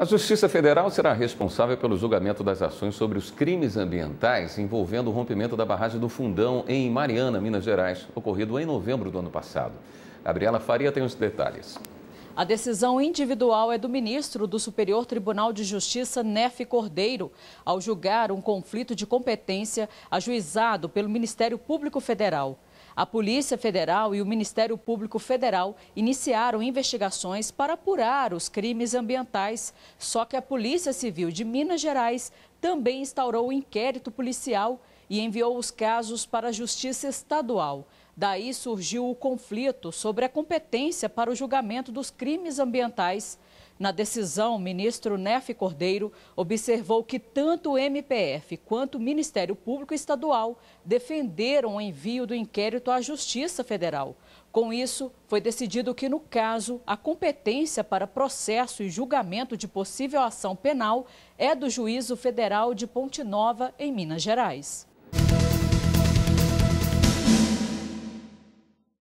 A Justiça Federal será responsável pelo julgamento das ações sobre os crimes ambientais envolvendo o rompimento da barragem do Fundão em Mariana, Minas Gerais, ocorrido em novembro do ano passado. Gabriela Faria tem os detalhes. A decisão individual é do ministro do Superior Tribunal de Justiça, Nef Cordeiro, ao julgar um conflito de competência ajuizado pelo Ministério Público Federal. A Polícia Federal e o Ministério Público Federal iniciaram investigações para apurar os crimes ambientais, só que a Polícia Civil de Minas Gerais também instaurou o um inquérito policial e enviou os casos para a Justiça Estadual. Daí surgiu o conflito sobre a competência para o julgamento dos crimes ambientais. Na decisão, o ministro Nef Cordeiro observou que tanto o MPF quanto o Ministério Público Estadual defenderam o envio do inquérito à Justiça Federal. Com isso, foi decidido que, no caso, a competência para processo e julgamento de possível ação penal é do Juízo Federal de Ponte Nova, em Minas Gerais.